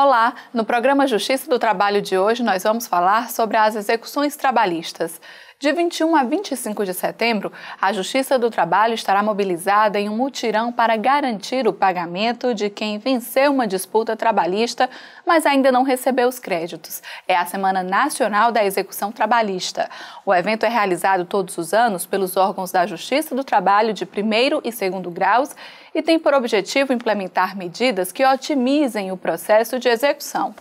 Olá! No programa Justiça do Trabalho de hoje, nós vamos falar sobre as execuções trabalhistas. De 21 a 25 de setembro, a Justiça do Trabalho estará mobilizada em um mutirão para garantir o pagamento de quem venceu uma disputa trabalhista, mas ainda não recebeu os créditos. É a Semana Nacional da Execução Trabalhista. O evento é realizado todos os anos pelos órgãos da Justiça do Trabalho de primeiro e segundo graus e tem por objetivo implementar medidas que otimizem o processo de execução.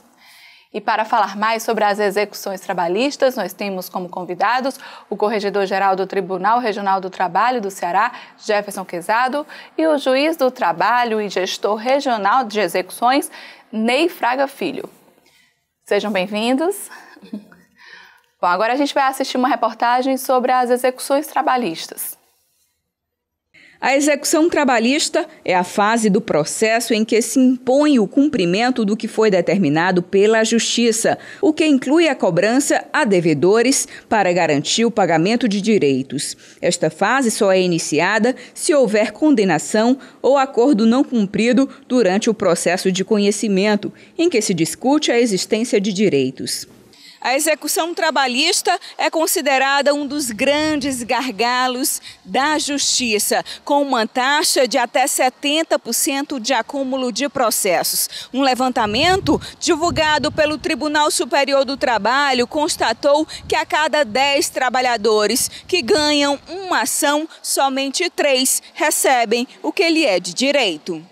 E para falar mais sobre as execuções trabalhistas, nós temos como convidados o Corregedor-Geral do Tribunal Regional do Trabalho do Ceará, Jefferson Quezado, e o Juiz do Trabalho e Gestor Regional de Execuções, Ney Fraga Filho. Sejam bem-vindos. Bom, agora a gente vai assistir uma reportagem sobre as execuções trabalhistas. A execução trabalhista é a fase do processo em que se impõe o cumprimento do que foi determinado pela Justiça, o que inclui a cobrança a devedores para garantir o pagamento de direitos. Esta fase só é iniciada se houver condenação ou acordo não cumprido durante o processo de conhecimento, em que se discute a existência de direitos. A execução trabalhista é considerada um dos grandes gargalos da justiça, com uma taxa de até 70% de acúmulo de processos. Um levantamento divulgado pelo Tribunal Superior do Trabalho constatou que a cada 10 trabalhadores que ganham uma ação, somente 3 recebem o que lhe é de direito.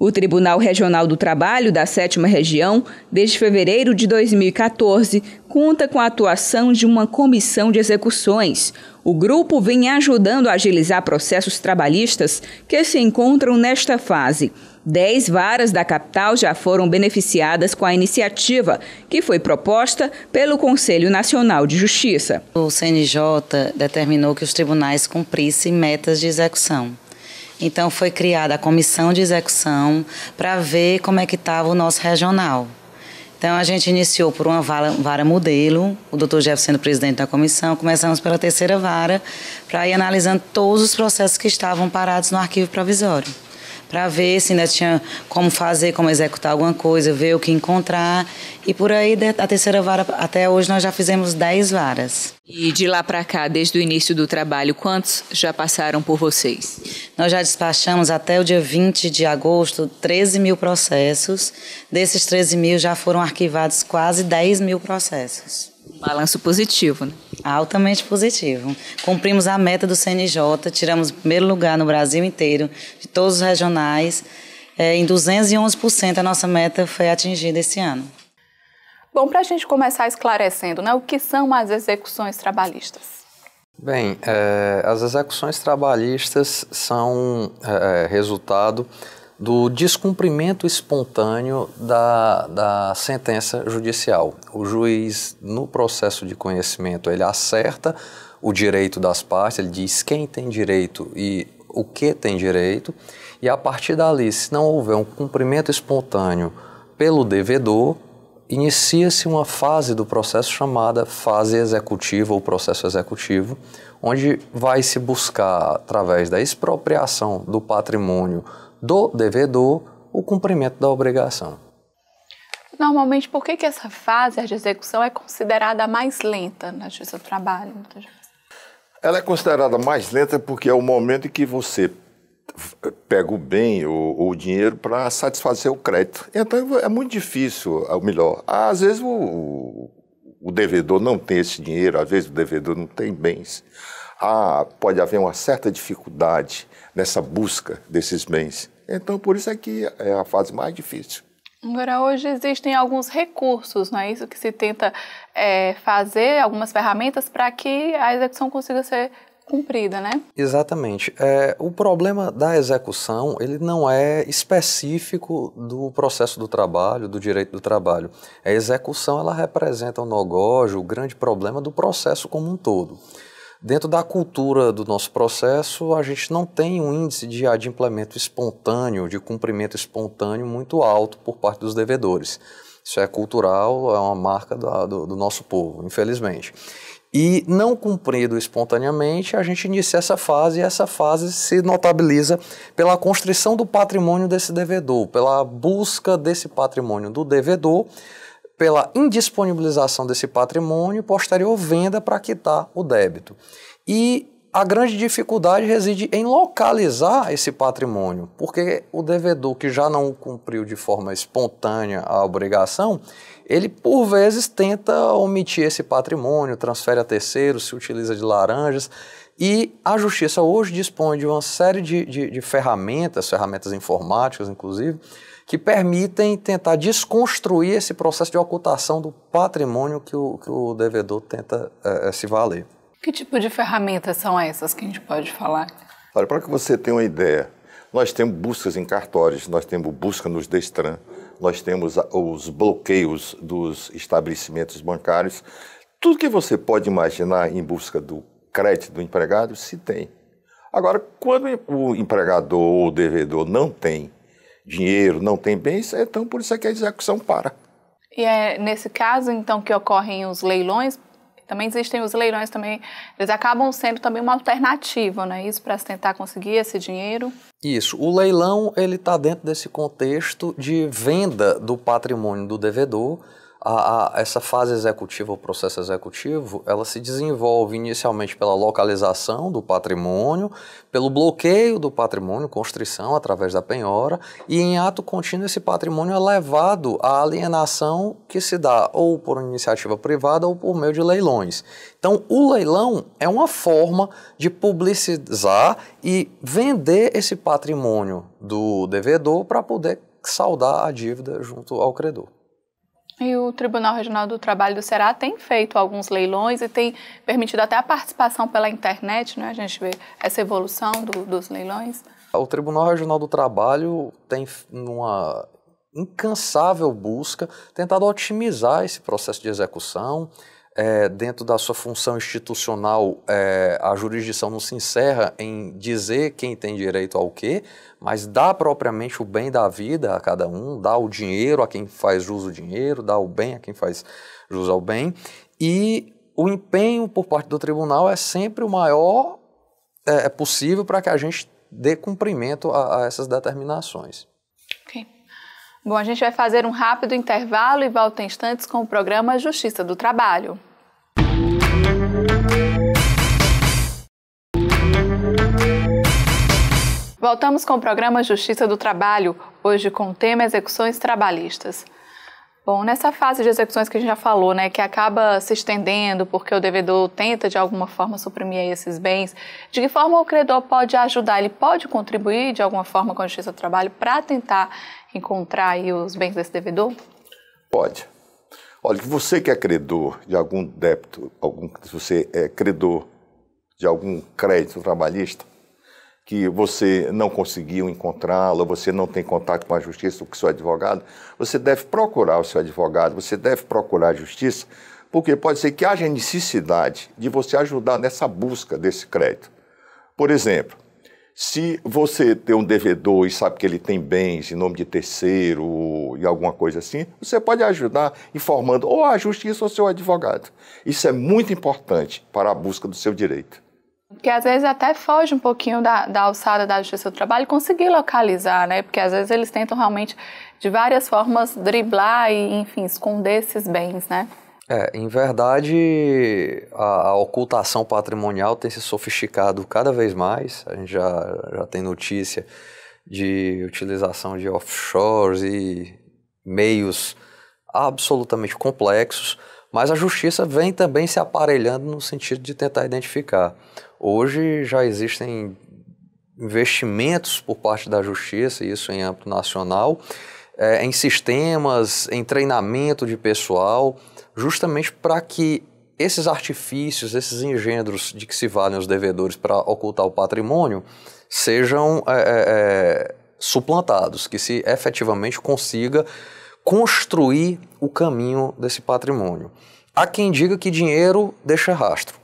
O Tribunal Regional do Trabalho da Sétima Região, desde fevereiro de 2014, conta com a atuação de uma comissão de execuções. O grupo vem ajudando a agilizar processos trabalhistas que se encontram nesta fase. Dez varas da capital já foram beneficiadas com a iniciativa, que foi proposta pelo Conselho Nacional de Justiça. O CNJ determinou que os tribunais cumprissem metas de execução. Então foi criada a comissão de execução para ver como é que estava o nosso regional. Então a gente iniciou por uma vara, vara modelo, o doutor Jeff sendo presidente da comissão, começamos pela terceira vara para ir analisando todos os processos que estavam parados no arquivo provisório para ver se ainda tinha como fazer, como executar alguma coisa, ver o que encontrar. E por aí, a terceira vara, até hoje, nós já fizemos 10 varas. E de lá para cá, desde o início do trabalho, quantos já passaram por vocês? Nós já despachamos até o dia 20 de agosto 13 mil processos. Desses 13 mil, já foram arquivados quase 10 mil processos. Balanço positivo, né? Altamente positivo. Cumprimos a meta do CNJ, tiramos primeiro lugar no Brasil inteiro, de todos os regionais. É, em 211% a nossa meta foi atingida esse ano. Bom, para a gente começar esclarecendo, né, o que são as execuções trabalhistas? Bem, é, as execuções trabalhistas são é, é resultado do descumprimento espontâneo da, da sentença judicial. O juiz, no processo de conhecimento, ele acerta o direito das partes, ele diz quem tem direito e o que tem direito, e a partir dali, se não houver um cumprimento espontâneo pelo devedor, inicia-se uma fase do processo chamada fase executiva ou processo executivo, onde vai se buscar, através da expropriação do patrimônio do devedor o cumprimento da obrigação. Normalmente, por que, que essa fase de execução é considerada a mais lenta na Justiça do Trabalho? Ela é considerada mais lenta porque é o momento em que você pega o bem ou o dinheiro para satisfazer o crédito. Então é muito difícil, é ou melhor, às vezes o, o devedor não tem esse dinheiro, às vezes o devedor não tem bens há, ah, pode haver uma certa dificuldade nessa busca desses bens. Então, por isso é que é a fase mais difícil. Agora, hoje existem alguns recursos, não é isso que se tenta é, fazer, algumas ferramentas para que a execução consiga ser cumprida, né? Exatamente. É, o problema da execução, ele não é específico do processo do trabalho, do direito do trabalho. A execução, ela representa o um o grande problema do processo como um todo. Dentro da cultura do nosso processo, a gente não tem um índice de adimplemento espontâneo, de cumprimento espontâneo muito alto por parte dos devedores. Isso é cultural, é uma marca do, do nosso povo, infelizmente. E não cumprido espontaneamente, a gente inicia essa fase e essa fase se notabiliza pela constrição do patrimônio desse devedor, pela busca desse patrimônio do devedor pela indisponibilização desse patrimônio posterior venda para quitar o débito. E a grande dificuldade reside em localizar esse patrimônio, porque o devedor que já não cumpriu de forma espontânea a obrigação, ele por vezes tenta omitir esse patrimônio, transfere a terceiros, se utiliza de laranjas. E a justiça hoje dispõe de uma série de, de, de ferramentas, ferramentas informáticas inclusive, que permitem tentar desconstruir esse processo de ocultação do patrimônio que o, que o devedor tenta é, é, se valer. Que tipo de ferramentas são essas que a gente pode falar? Olha, para que você tenha uma ideia, nós temos buscas em cartórios, nós temos busca nos Destran, nós temos os bloqueios dos estabelecimentos bancários. Tudo que você pode imaginar em busca do crédito do empregado, se tem. Agora, quando o empregador ou o devedor não tem dinheiro, não tem bens, então é por isso é que a execução para. E é nesse caso, então, que ocorrem os leilões, também existem os leilões também, eles acabam sendo também uma alternativa, não é isso, para tentar conseguir esse dinheiro? Isso, o leilão ele está dentro desse contexto de venda do patrimônio do devedor a, a, essa fase executiva, o processo executivo, ela se desenvolve inicialmente pela localização do patrimônio, pelo bloqueio do patrimônio, constrição através da penhora, e em ato contínuo esse patrimônio é levado à alienação que se dá ou por iniciativa privada ou por meio de leilões. Então, o leilão é uma forma de publicizar e vender esse patrimônio do devedor para poder saldar a dívida junto ao credor. E o Tribunal Regional do Trabalho do Ceará tem feito alguns leilões e tem permitido até a participação pela internet, né? A gente vê essa evolução do, dos leilões. O Tribunal Regional do Trabalho tem uma incansável busca tentado otimizar esse processo de execução, é, dentro da sua função institucional, é, a jurisdição não se encerra em dizer quem tem direito ao quê, mas dá propriamente o bem da vida a cada um, dá o dinheiro a quem faz jus ao dinheiro, dá o bem a quem faz jus ao bem, e o empenho por parte do tribunal é sempre o maior é, é possível para que a gente dê cumprimento a, a essas determinações. Bom, a gente vai fazer um rápido intervalo e volta em instantes com o programa Justiça do Trabalho. Voltamos com o programa Justiça do Trabalho, hoje com o tema Execuções Trabalhistas. Bom, nessa fase de execuções que a gente já falou, né, que acaba se estendendo porque o devedor tenta de alguma forma suprimir esses bens, de que forma o credor pode ajudar? Ele pode contribuir de alguma forma com a Justiça do Trabalho para tentar encontrar os bens desse devedor? Pode. Olha, que você que é credor de algum débito, algum, se você é credor de algum crédito trabalhista, que você não conseguiu encontrá-la, você não tem contato com a justiça, com o seu advogado, você deve procurar o seu advogado, você deve procurar a justiça, porque pode ser que haja necessidade de você ajudar nessa busca desse crédito. Por exemplo, se você tem um devedor e sabe que ele tem bens em nome de terceiro e alguma coisa assim, você pode ajudar informando ou a justiça ou seu advogado. Isso é muito importante para a busca do seu direito. Porque às vezes até foge um pouquinho da, da alçada da justiça do trabalho conseguir localizar, né? Porque às vezes eles tentam realmente, de várias formas, driblar e, enfim, esconder esses bens, né? É, em verdade, a, a ocultação patrimonial tem se sofisticado cada vez mais. A gente já, já tem notícia de utilização de offshores e meios absolutamente complexos, mas a justiça vem também se aparelhando no sentido de tentar identificar. Hoje já existem investimentos por parte da justiça, isso em âmbito nacional, é, em sistemas, em treinamento de pessoal, justamente para que esses artifícios, esses engendros de que se valem os devedores para ocultar o patrimônio, sejam é, é, suplantados, que se efetivamente consiga construir o caminho desse patrimônio. Há quem diga que dinheiro deixa rastro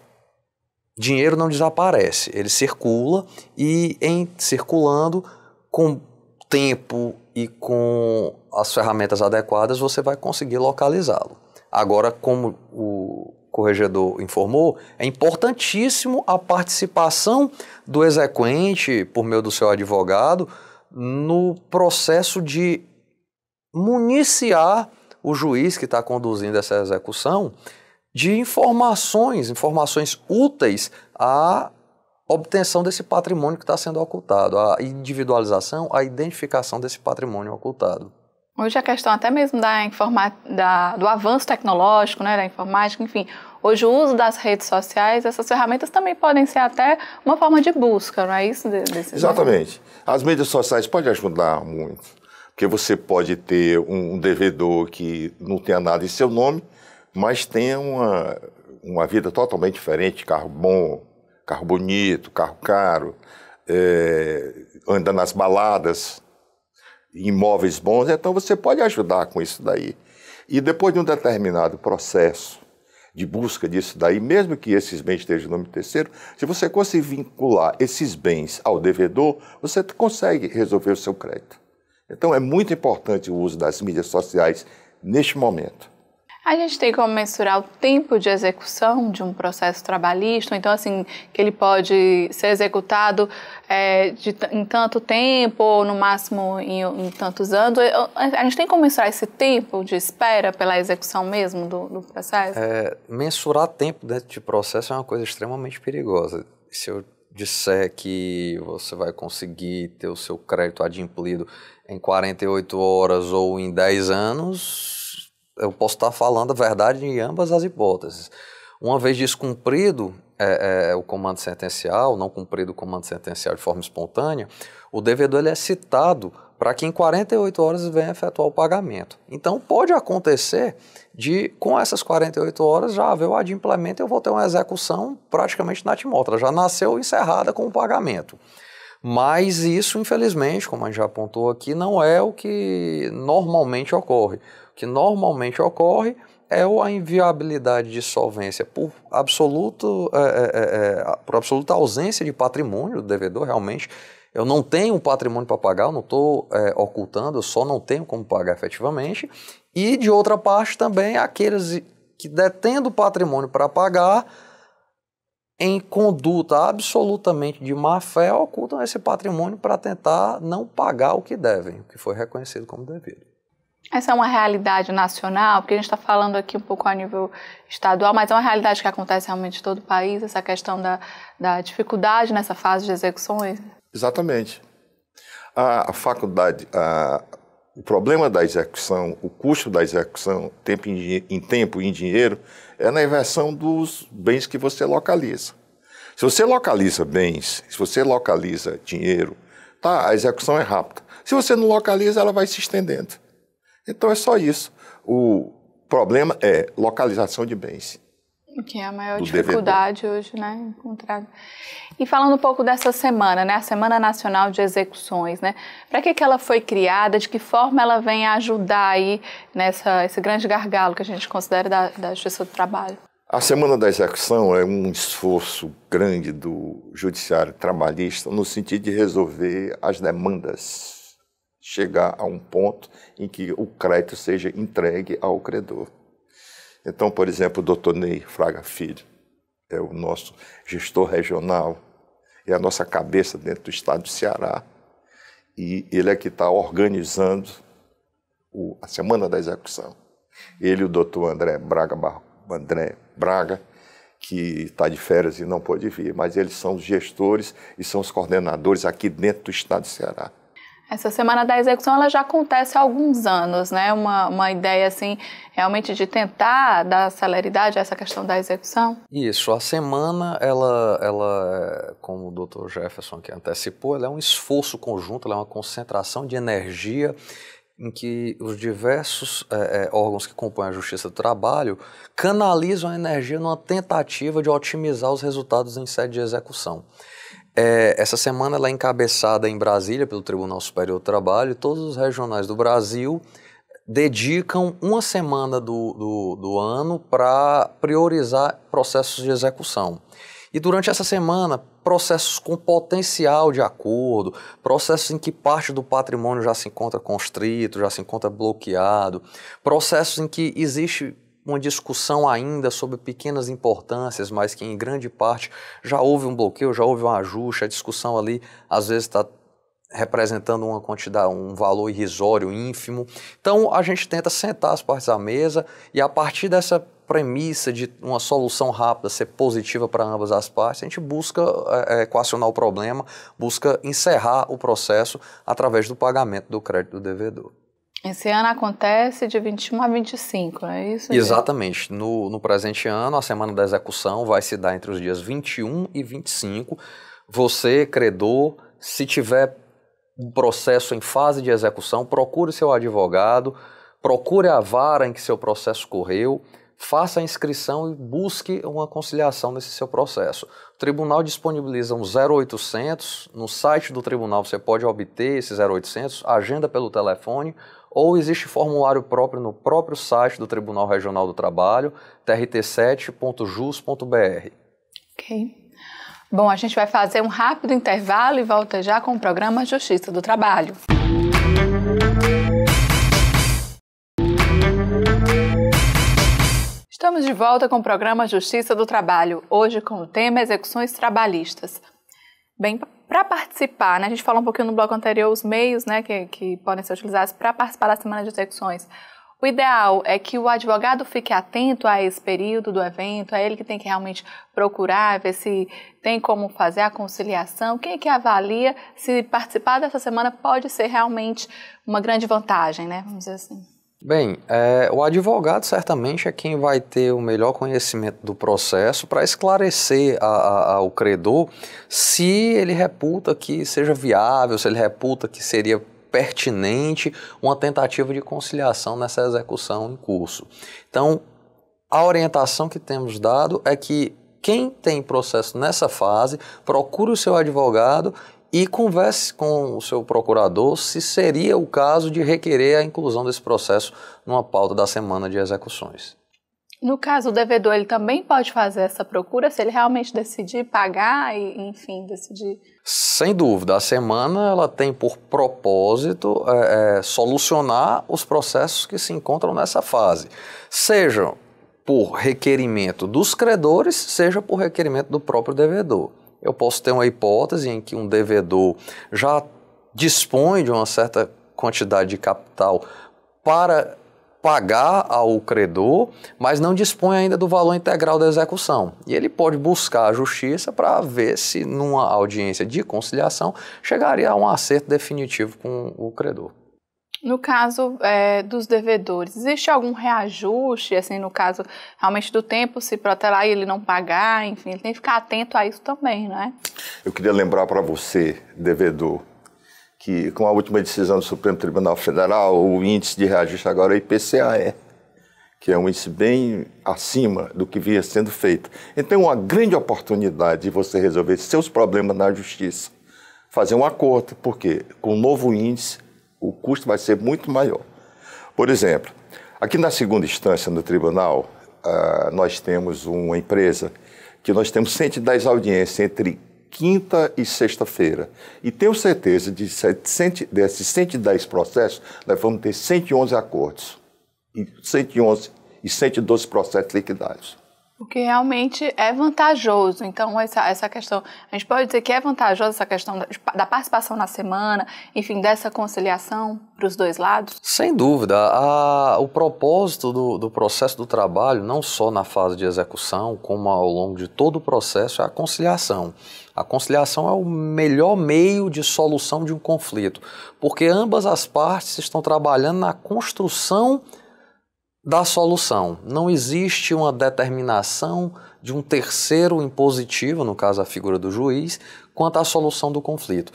dinheiro não desaparece, ele circula e em circulando com tempo e com as ferramentas adequadas você vai conseguir localizá-lo. Agora, como o corregedor informou, é importantíssimo a participação do exequente por meio do seu advogado no processo de municiar o juiz que está conduzindo essa execução de informações, informações úteis à obtenção desse patrimônio que está sendo ocultado, à individualização, à identificação desse patrimônio ocultado. Hoje a questão até mesmo da, informa da do avanço tecnológico, né, da informática, enfim, hoje o uso das redes sociais, essas ferramentas também podem ser até uma forma de busca, não é isso? Desse Exatamente. As mídias sociais podem ajudar muito, porque você pode ter um devedor que não tenha nada em seu nome, mas tem uma, uma vida totalmente diferente, carro bom, carro bonito, carro caro, é, anda nas baladas, imóveis bons, então você pode ajudar com isso daí. E depois de um determinado processo de busca disso daí, mesmo que esses bens estejam no nome terceiro, se você conseguir vincular esses bens ao devedor, você consegue resolver o seu crédito. Então é muito importante o uso das mídias sociais neste momento. A gente tem como mensurar o tempo de execução de um processo trabalhista, então assim, que ele pode ser executado é, de, em tanto tempo, ou no máximo em, em, tantos anos. A gente tem como mensurar esse tempo de espera pela execução mesmo do, do processo? É, mensurar tempo dentro de processo é uma coisa extremamente perigosa. Se eu disser que você vai conseguir ter o seu crédito adimplido em 48 horas ou em 10 anos, eu posso estar falando a verdade em ambas as hipóteses. Uma vez descumprido é, é, o comando sentencial, não cumprido o comando sentencial de forma espontânea, o devedor ele é citado para que em 48 horas venha efetuar o pagamento. Então pode acontecer de, com essas 48 horas, já haver o adimplemento, eu vou ter uma execução praticamente natimótra, já nasceu encerrada com o pagamento. Mas isso, infelizmente, como a gente já apontou aqui, não é o que normalmente ocorre. O que normalmente ocorre é a inviabilidade de solvência por, absoluto, é, é, é, é por absoluta ausência de patrimônio do devedor, realmente. Eu não tenho patrimônio para pagar, eu não estou é, ocultando, eu só não tenho como pagar efetivamente. E, de outra parte, também aqueles que detendo patrimônio para pagar em conduta absolutamente de má fé, ocultam esse patrimônio para tentar não pagar o que devem, o que foi reconhecido como devido. Essa é uma realidade nacional, porque a gente está falando aqui um pouco a nível estadual, mas é uma realidade que acontece realmente em todo o país, essa questão da, da dificuldade nessa fase de execuções? Exatamente. A faculdade, a o problema da execução, o custo da execução tempo em, em tempo e em dinheiro é na inversão dos bens que você localiza. Se você localiza bens, se você localiza dinheiro, tá, a execução é rápida. Se você não localiza, ela vai se estendendo. Então é só isso. O problema é localização de bens. Que é a maior dificuldade DVD. hoje, né? Encontrar. E falando um pouco dessa semana, né? A Semana Nacional de Execuções, né? Para que, que ela foi criada? De que forma ela vem ajudar aí nessa esse grande gargalo que a gente considera da, da Justiça do Trabalho? A Semana da Execução é um esforço grande do Judiciário Trabalhista no sentido de resolver as demandas, chegar a um ponto em que o crédito seja entregue ao credor. Então, por exemplo, o doutor Ney Fraga Filho é o nosso gestor regional, é a nossa cabeça dentro do estado do Ceará, e ele é que está organizando o, a Semana da Execução. Ele e o doutor André Braga, André Braga que está de férias e não pôde vir, mas eles são os gestores e são os coordenadores aqui dentro do estado do Ceará. Essa semana da execução ela já acontece há alguns anos, né? Uma, uma ideia assim, realmente de tentar dar celeridade a essa questão da execução. Isso, a semana ela, ela é, como o Dr. Jefferson aqui antecipou, ela é um esforço conjunto, ela é uma concentração de energia em que os diversos é, é, órgãos que compõem a Justiça do Trabalho canalizam a energia numa tentativa de otimizar os resultados em sede de execução. É, essa semana ela é encabeçada em Brasília pelo Tribunal Superior do Trabalho. Todos os regionais do Brasil dedicam uma semana do, do, do ano para priorizar processos de execução. E durante essa semana, processos com potencial de acordo, processos em que parte do patrimônio já se encontra constrito, já se encontra bloqueado, processos em que existe uma discussão ainda sobre pequenas importâncias, mas que em grande parte já houve um bloqueio, já houve um ajuste, a discussão ali às vezes está representando uma quantidade, um valor irrisório, ínfimo. Então a gente tenta sentar as partes à mesa e a partir dessa premissa de uma solução rápida ser positiva para ambas as partes, a gente busca é, é equacionar o problema, busca encerrar o processo através do pagamento do crédito do devedor. Esse ano acontece de 21 a 25, é isso? Exatamente. No, no presente ano, a semana da execução vai se dar entre os dias 21 e 25. Você, credor, se tiver um processo em fase de execução, procure seu advogado, procure a vara em que seu processo correu, faça a inscrição e busque uma conciliação nesse seu processo. O tribunal disponibiliza um 0800, no site do tribunal você pode obter esse 0800, agenda pelo telefone ou existe formulário próprio no próprio site do Tribunal Regional do Trabalho, trt7.jus.br. Ok. Bom, a gente vai fazer um rápido intervalo e volta já com o programa Justiça do Trabalho. Estamos de volta com o programa Justiça do Trabalho, hoje com o tema Execuções Trabalhistas. Bem, para participar, né, a gente falou um pouquinho no bloco anterior os meios né, que, que podem ser utilizados para participar da semana de execuções. O ideal é que o advogado fique atento a esse período do evento, é ele que tem que realmente procurar, ver se tem como fazer a conciliação. Quem é que avalia se participar dessa semana pode ser realmente uma grande vantagem, né? Vamos dizer assim. Bem, é, o advogado certamente é quem vai ter o melhor conhecimento do processo para esclarecer a, a, ao credor se ele reputa que seja viável, se ele reputa que seria pertinente uma tentativa de conciliação nessa execução em curso. Então, a orientação que temos dado é que quem tem processo nessa fase, procure o seu advogado e converse com o seu procurador se seria o caso de requerer a inclusão desse processo numa pauta da semana de execuções. No caso, o devedor ele também pode fazer essa procura se ele realmente decidir pagar e, enfim, decidir. Sem dúvida, a semana ela tem por propósito é, é, solucionar os processos que se encontram nessa fase, seja por requerimento dos credores, seja por requerimento do próprio devedor eu posso ter uma hipótese em que um devedor já dispõe de uma certa quantidade de capital para pagar ao credor, mas não dispõe ainda do valor integral da execução. E ele pode buscar a justiça para ver se, numa audiência de conciliação, chegaria a um acerto definitivo com o credor. No caso é, dos devedores, existe algum reajuste, assim, no caso realmente do tempo se protelar e ele não pagar, enfim, ele tem que ficar atento a isso também, não é? Eu queria lembrar para você, devedor, que com a última decisão do Supremo Tribunal Federal, o índice de reajuste agora é IPCAE, que é um índice bem acima do que vinha sendo feito. Então, é uma grande oportunidade de você resolver seus problemas na justiça. Fazer um acordo, porque com o novo índice o custo vai ser muito maior. Por exemplo, aqui na segunda instância, no tribunal, ah, nós temos uma empresa que nós temos 110 audiências entre quinta e sexta-feira. E tenho certeza de 700, desses 110 processos, nós vamos ter 111 acordos, e 111 e 112 processos liquidados o que realmente é vantajoso. Então, essa, essa questão, a gente pode dizer que é vantajosa essa questão da, da participação na semana, enfim, dessa conciliação para os dois lados? Sem dúvida. A, o propósito do, do processo do trabalho, não só na fase de execução, como ao longo de todo o processo, é a conciliação. A conciliação é o melhor meio de solução de um conflito, porque ambas as partes estão trabalhando na construção da solução. Não existe uma determinação de um terceiro impositivo, no caso a figura do juiz, quanto à solução do conflito.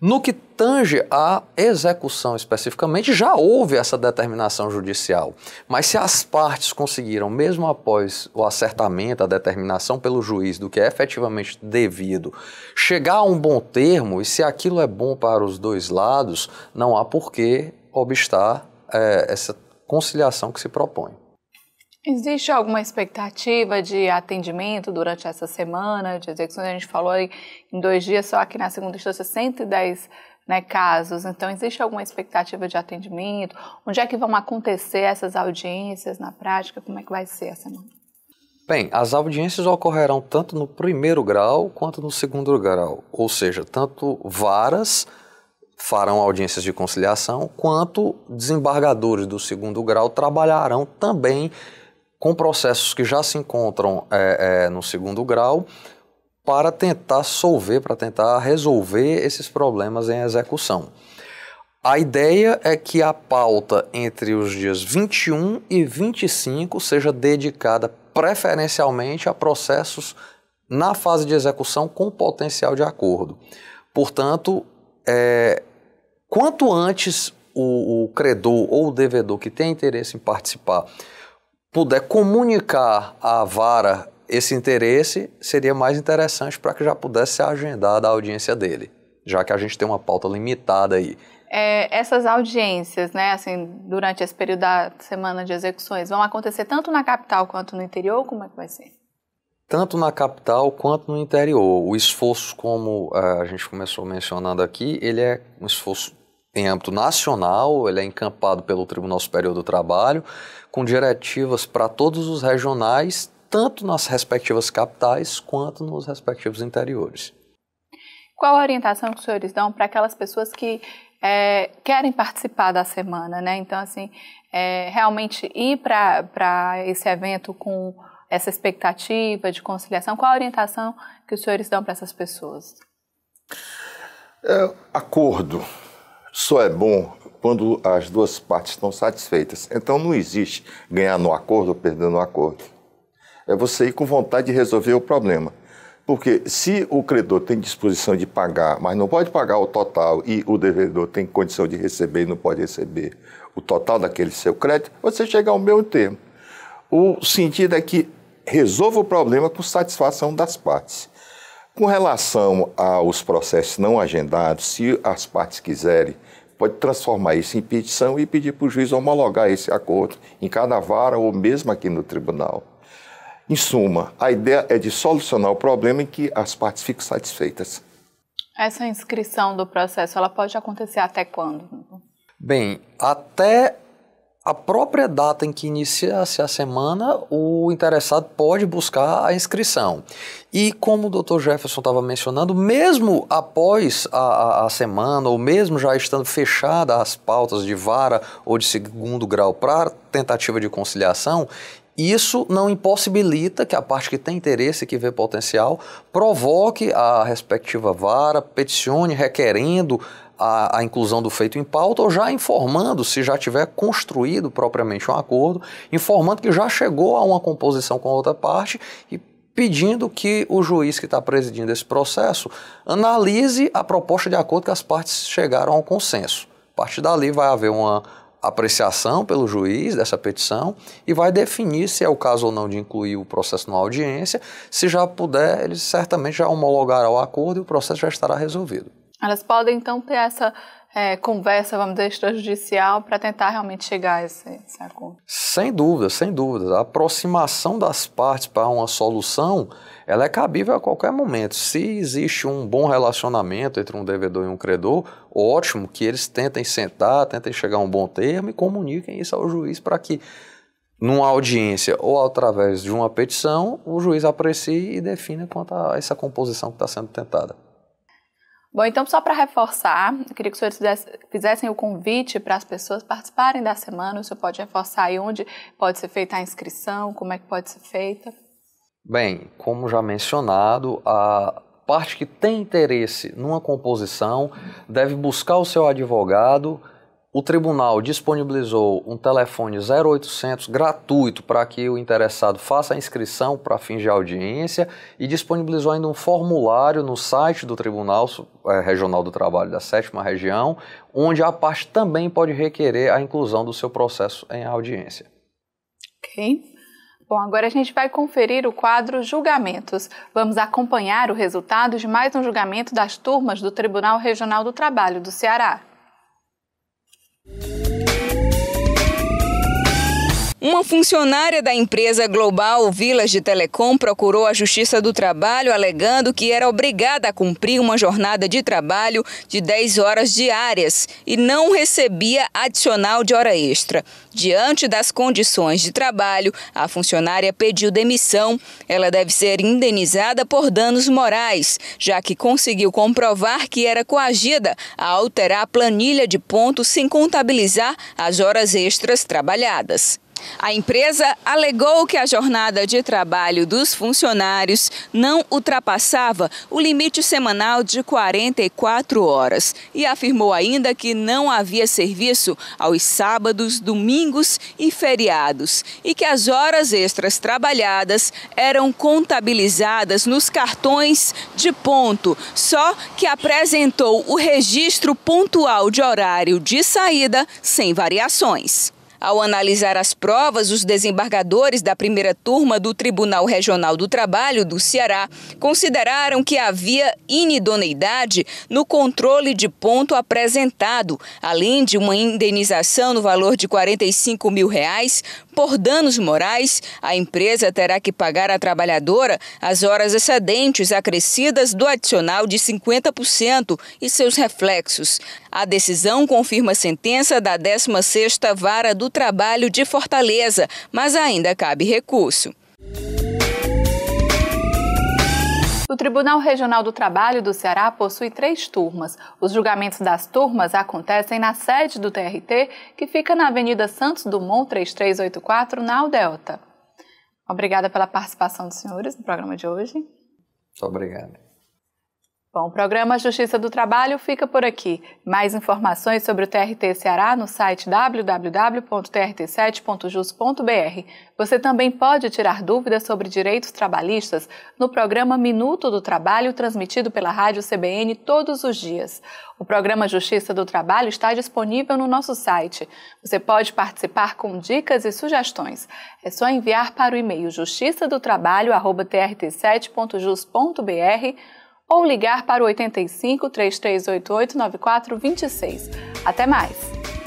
No que tange à execução especificamente, já houve essa determinação judicial. Mas se as partes conseguiram, mesmo após o acertamento, a determinação pelo juiz do que é efetivamente devido, chegar a um bom termo, e se aquilo é bom para os dois lados, não há por que obstar é, essa conciliação que se propõe. Existe alguma expectativa de atendimento durante essa semana de execuções? A gente falou aí, em dois dias, só aqui na segunda instância, 110 né, casos. Então, existe alguma expectativa de atendimento? Onde é que vão acontecer essas audiências na prática? Como é que vai ser a semana? Bem, as audiências ocorrerão tanto no primeiro grau quanto no segundo grau, ou seja, tanto varas farão audiências de conciliação, quanto desembargadores do segundo grau trabalharão também com processos que já se encontram é, é, no segundo grau para tentar solver, para tentar resolver esses problemas em execução. A ideia é que a pauta entre os dias 21 e 25 seja dedicada preferencialmente a processos na fase de execução com potencial de acordo. Portanto, é, Quanto antes o, o credor ou o devedor que tem interesse em participar puder comunicar à vara esse interesse, seria mais interessante para que já pudesse ser agendada a audiência dele, já que a gente tem uma pauta limitada aí. É, essas audiências, né, assim, durante esse período da semana de execuções, vão acontecer tanto na capital quanto no interior? Como é que vai ser? tanto na capital quanto no interior. O esforço, como eh, a gente começou mencionando aqui, ele é um esforço em âmbito nacional, ele é encampado pelo Tribunal Superior do Trabalho, com diretivas para todos os regionais, tanto nas respectivas capitais quanto nos respectivos interiores. Qual a orientação que os senhores dão para aquelas pessoas que é, querem participar da semana, né? Então, assim, é, realmente ir para esse evento com essa expectativa de conciliação? Qual a orientação que os senhores dão para essas pessoas? É, acordo só é bom quando as duas partes estão satisfeitas. Então não existe ganhar no acordo ou perder no acordo. É você ir com vontade de resolver o problema. Porque se o credor tem disposição de pagar, mas não pode pagar o total, e o devedor tem condição de receber e não pode receber o total daquele seu crédito, você chega ao meio termo. O sentido é que resolva o problema com satisfação das partes. Com relação aos processos não agendados, se as partes quiserem, pode transformar isso em petição e pedir para o juiz homologar esse acordo em cada vara ou mesmo aqui no tribunal. Em suma, a ideia é de solucionar o problema em que as partes fiquem satisfeitas. Essa inscrição do processo, ela pode acontecer até quando? Bem, até a própria data em que inicia-se a semana, o interessado pode buscar a inscrição. E como o Dr. Jefferson estava mencionando, mesmo após a, a, a, semana, ou mesmo já estando fechada as pautas de vara ou de segundo grau para tentativa de conciliação, isso não impossibilita que a parte que tem interesse, que vê potencial, provoque a respectiva vara, peticione requerendo a, a, inclusão do feito em pauta ou já informando, se já tiver construído propriamente um acordo, informando que já chegou a uma composição com outra parte e pedindo que o juiz que está presidindo esse processo analise a proposta de acordo que as partes chegaram ao consenso. A partir dali vai haver uma apreciação pelo juiz dessa petição e vai definir se é o caso ou não de incluir o processo numa audiência. Se já puder, ele certamente já homologará o acordo e o processo já estará resolvido. Elas podem então ter essa é, conversa, vamos dizer, extrajudicial para tentar realmente chegar a esse, esse, acordo? Sem dúvida, sem dúvida. A aproximação das partes para uma solução, ela é cabível a qualquer momento. Se existe um bom relacionamento entre um devedor e um credor, ótimo que eles tentem sentar, tentem chegar a um bom termo e comuniquem isso ao juiz para que numa audiência ou através de uma petição, o juiz aprecie e defina quanto a essa composição que está sendo tentada. Bom, então só para reforçar, eu queria que os senhores fizessem o convite para as pessoas participarem da semana. O senhor pode reforçar aí onde pode ser feita a inscrição, como é que pode ser feita? Bem, como já mencionado, a parte que tem interesse numa composição deve buscar o seu advogado o tribunal disponibilizou um telefone 0800 gratuito para que o interessado faça a inscrição para fins de audiência e disponibilizou ainda um formulário no site do Tribunal é, Regional do Trabalho da Sétima Região, onde a parte também pode requerer a inclusão do seu processo em audiência. Ok. Bom, agora a gente vai conferir o quadro Julgamentos. Vamos acompanhar o resultado de mais um julgamento das turmas do Tribunal Regional do Trabalho do Ceará. Thank you. Uma funcionária da empresa Global Village Telecom procurou a Justiça do Trabalho alegando que era obrigada a cumprir uma jornada de trabalho de 10 horas diárias e não recebia adicional de hora extra. Diante das condições de trabalho, a funcionária pediu demissão. Ela deve ser indenizada por danos morais, já que conseguiu comprovar que era coagida a alterar a planilha de pontos sem contabilizar as horas extras trabalhadas. A empresa alegou que a jornada de trabalho dos funcionários não ultrapassava o limite semanal de 44 horas e afirmou ainda que não havia serviço aos sábados, domingos e feriados e que as horas extras trabalhadas eram contabilizadas nos cartões de ponto, só que apresentou o registro pontual de horário de saída sem variações. Ao analisar as provas, os desembargadores da primeira turma do Tribunal Regional do Trabalho do Ceará consideraram que havia inidoneidade no controle de ponto apresentado, além de uma indenização no valor de R$ 45 mil reais por danos morais, a empresa terá que pagar à trabalhadora as horas excedentes acrescidas do adicional de 50% e seus reflexos. A decisão confirma a sentença da 16ª Vara do Trabalho de Fortaleza, mas ainda cabe recurso. O Tribunal Regional do Trabalho do Ceará possui três turmas. Os julgamentos das turmas acontecem na sede do TRT, que fica na Avenida Santos Dumont 3384, na Aldelta. Obrigada pela participação dos senhores no programa de hoje. Muito obrigado. Bom, o programa Justiça do Trabalho fica por aqui. Mais informações sobre o TRT Ceará no site www.trt7.jus.br. Você também pode tirar dúvidas sobre direitos trabalhistas no programa Minuto do Trabalho, transmitido pela Rádio CBN todos os dias. O programa Justiça do Trabalho está disponível no nosso site. Você pode participar com dicas e sugestões. É só enviar para o e-mail justiça 7jusbr ou ligar para o 85 3388 9426. Até mais!